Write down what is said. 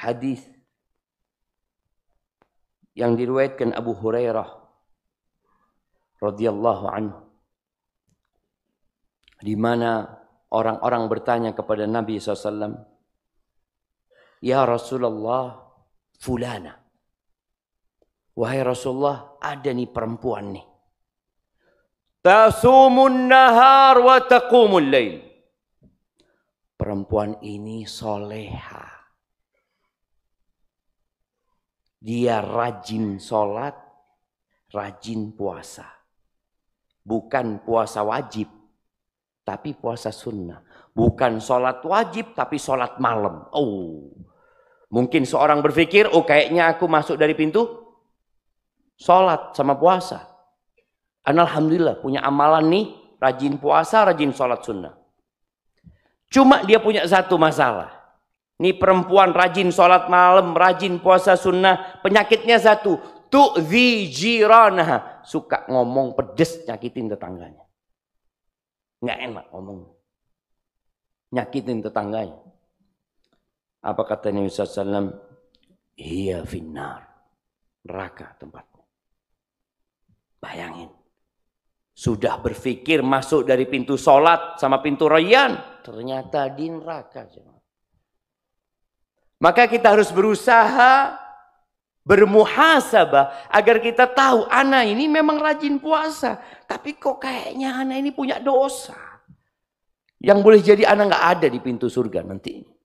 hadis yang diriwayatkan Abu Hurairah radhiyallahu anhu di mana orang-orang bertanya kepada Nabi SAW, Ya Rasulullah, fulana. Wahai Rasulullah, ada nih perempuan nih. Tasumun nahar wa taqumul lail. Perempuan ini soleha. Dia rajin sholat, rajin puasa. Bukan puasa wajib, tapi puasa sunnah. Bukan sholat wajib, tapi sholat malam. Oh, mungkin seorang berpikir, oh kayaknya aku masuk dari pintu, sholat sama puasa. Dan Alhamdulillah punya amalan nih, rajin puasa, rajin sholat sunnah. Cuma dia punya satu masalah. Ini perempuan rajin sholat malam, rajin puasa sunnah. Penyakitnya satu, tu'zi jiranah. Suka ngomong pedes, nyakitin tetangganya. Nggak enak ngomong. Nyakitin tetangganya. Apa kata Nabi SAW? Hiya finnar. raka tempatnya. Bayangin. Sudah berpikir masuk dari pintu sholat sama pintu rayyan, Ternyata di neraka. Jemaah. Maka kita harus berusaha bermuhasabah agar kita tahu anak ini memang rajin puasa. Tapi kok kayaknya anak ini punya dosa. Yang boleh jadi anak nggak ada di pintu surga nanti.